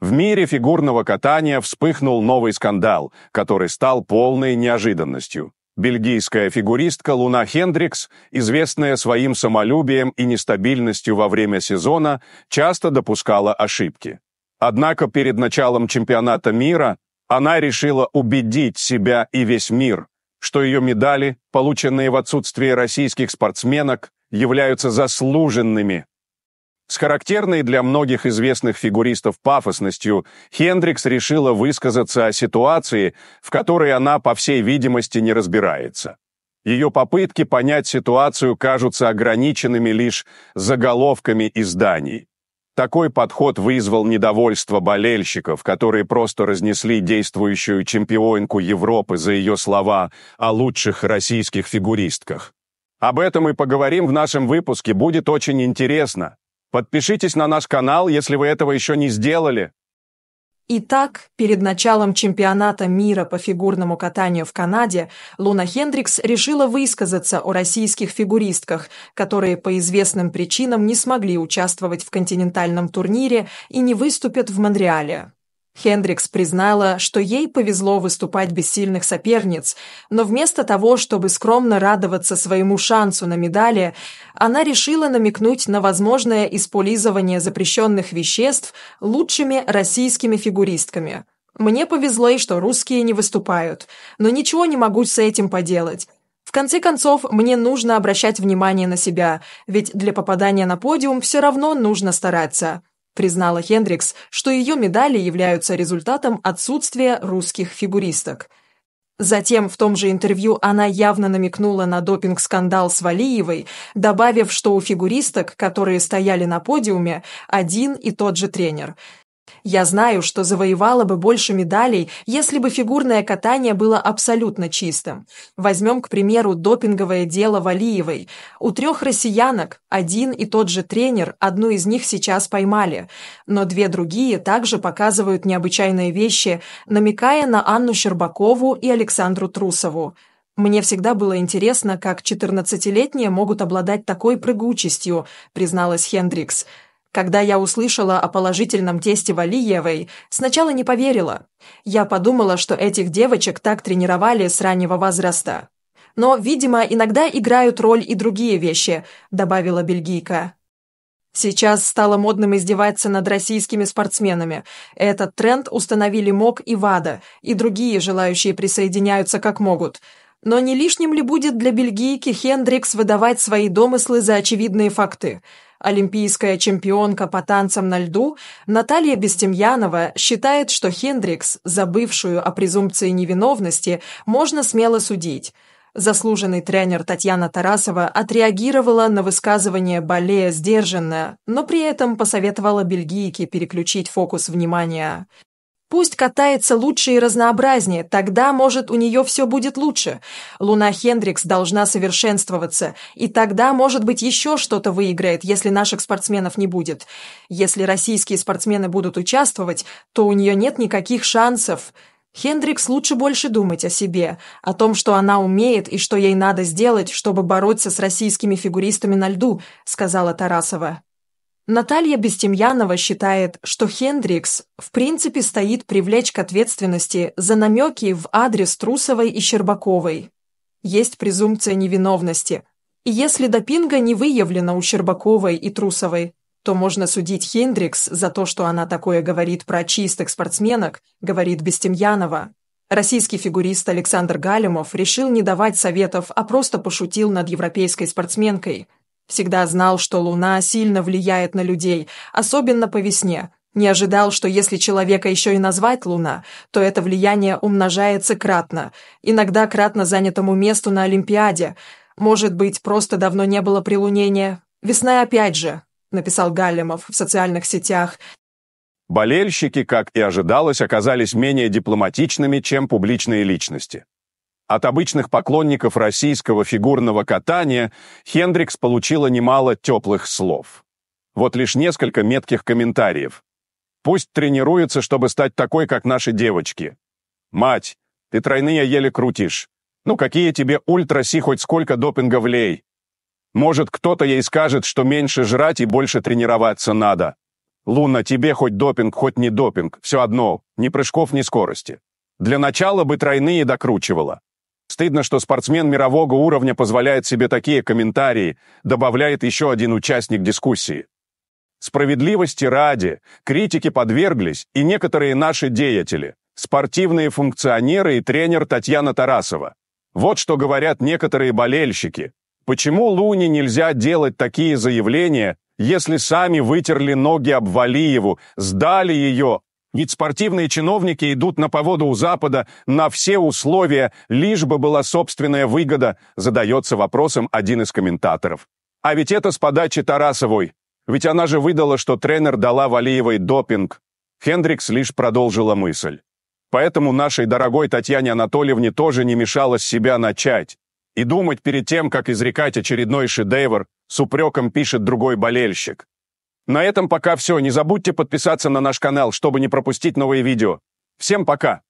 В мире фигурного катания вспыхнул новый скандал, который стал полной неожиданностью. Бельгийская фигуристка Луна Хендрикс, известная своим самолюбием и нестабильностью во время сезона, часто допускала ошибки. Однако перед началом чемпионата мира она решила убедить себя и весь мир, что ее медали, полученные в отсутствие российских спортсменок, являются заслуженными с характерной для многих известных фигуристов пафосностью Хендрикс решила высказаться о ситуации, в которой она, по всей видимости, не разбирается. Ее попытки понять ситуацию кажутся ограниченными лишь заголовками изданий. Такой подход вызвал недовольство болельщиков, которые просто разнесли действующую чемпионку Европы за ее слова о лучших российских фигуристках. Об этом и поговорим в нашем выпуске, будет очень интересно. Подпишитесь на наш канал, если вы этого еще не сделали. Итак, перед началом чемпионата мира по фигурному катанию в Канаде Луна Хендрикс решила высказаться о российских фигуристках, которые по известным причинам не смогли участвовать в континентальном турнире и не выступят в Монреале. Хендрикс признала, что ей повезло выступать без сильных соперниц, но вместо того, чтобы скромно радоваться своему шансу на медали, она решила намекнуть на возможное использование запрещенных веществ лучшими российскими фигуристками. «Мне повезло и что русские не выступают, но ничего не могу с этим поделать». В конце концов, мне нужно обращать внимание на себя, ведь для попадания на подиум все равно нужно стараться признала Хендрикс, что ее медали являются результатом отсутствия русских фигуристок. Затем в том же интервью она явно намекнула на допинг-скандал с Валиевой, добавив, что у фигуристок, которые стояли на подиуме, один и тот же тренер – я знаю, что завоевала бы больше медалей, если бы фигурное катание было абсолютно чистым. Возьмем, к примеру, допинговое дело Валиевой. У трех россиянок один и тот же тренер, одну из них сейчас поймали. Но две другие также показывают необычайные вещи, намекая на Анну Щербакову и Александру Трусову. «Мне всегда было интересно, как 14-летние могут обладать такой прыгучестью», призналась Хендрикс. «Хендрикс». Когда я услышала о положительном тесте Валиевой, сначала не поверила. Я подумала, что этих девочек так тренировали с раннего возраста. Но, видимо, иногда играют роль и другие вещи, добавила бельгийка. Сейчас стало модным издеваться над российскими спортсменами. Этот тренд установили МОК и ВАДА, и другие желающие присоединяются как могут. Но не лишним ли будет для бельгийки Хендрикс выдавать свои домыслы за очевидные факты – Олимпийская чемпионка по танцам на льду Наталья Бестемьянова считает, что Хендрикс, забывшую о презумпции невиновности, можно смело судить. Заслуженный тренер Татьяна Тарасова отреагировала на высказывание болея сдержанно, но при этом посоветовала бельгийке переключить фокус внимания. Пусть катается лучше и разнообразнее, тогда, может, у нее все будет лучше. Луна Хендрикс должна совершенствоваться, и тогда, может быть, еще что-то выиграет, если наших спортсменов не будет. Если российские спортсмены будут участвовать, то у нее нет никаких шансов. Хендрикс лучше больше думать о себе, о том, что она умеет и что ей надо сделать, чтобы бороться с российскими фигуристами на льду», — сказала Тарасова. Наталья Бестемьянова считает, что Хендрикс в принципе стоит привлечь к ответственности за намеки в адрес Трусовой и Щербаковой. Есть презумпция невиновности. И если допинга не выявлена у Щербаковой и Трусовой, то можно судить Хендрикс за то, что она такое говорит про чистых спортсменок, говорит Бестемьянова. Российский фигурист Александр Галимов решил не давать советов, а просто пошутил над европейской спортсменкой – Всегда знал, что луна сильно влияет на людей, особенно по весне. Не ожидал, что если человека еще и назвать луна, то это влияние умножается кратно, иногда кратно занятому месту на Олимпиаде. Может быть, просто давно не было прилунения. Весна опять же, написал Галлимов в социальных сетях, Болельщики, как и ожидалось, оказались менее дипломатичными, чем публичные личности. От обычных поклонников российского фигурного катания Хендрикс получила немало теплых слов. Вот лишь несколько метких комментариев. «Пусть тренируется, чтобы стать такой, как наши девочки». «Мать, ты тройные еле крутишь. Ну какие тебе ультраси хоть сколько допинга влей? Может, кто-то ей скажет, что меньше жрать и больше тренироваться надо. Луна, тебе хоть допинг, хоть не допинг, все одно, ни прыжков, ни скорости. Для начала бы тройные докручивала. Стыдно, что спортсмен мирового уровня позволяет себе такие комментарии, добавляет еще один участник дискуссии. Справедливости ради, критики подверглись и некоторые наши деятели, спортивные функционеры и тренер Татьяна Тарасова. Вот что говорят некоторые болельщики. Почему Луни нельзя делать такие заявления, если сами вытерли ноги об Валиеву, сдали ее, ведь спортивные чиновники идут на поводу у Запада на все условия, лишь бы была собственная выгода, задается вопросом один из комментаторов. А ведь это с подачи Тарасовой. Ведь она же выдала, что тренер дала Валиевой допинг. Хендрикс лишь продолжила мысль. Поэтому нашей дорогой Татьяне Анатольевне тоже не мешало с себя начать. И думать перед тем, как изрекать очередной шедевр, с упреком пишет другой болельщик. На этом пока все. Не забудьте подписаться на наш канал, чтобы не пропустить новые видео. Всем пока!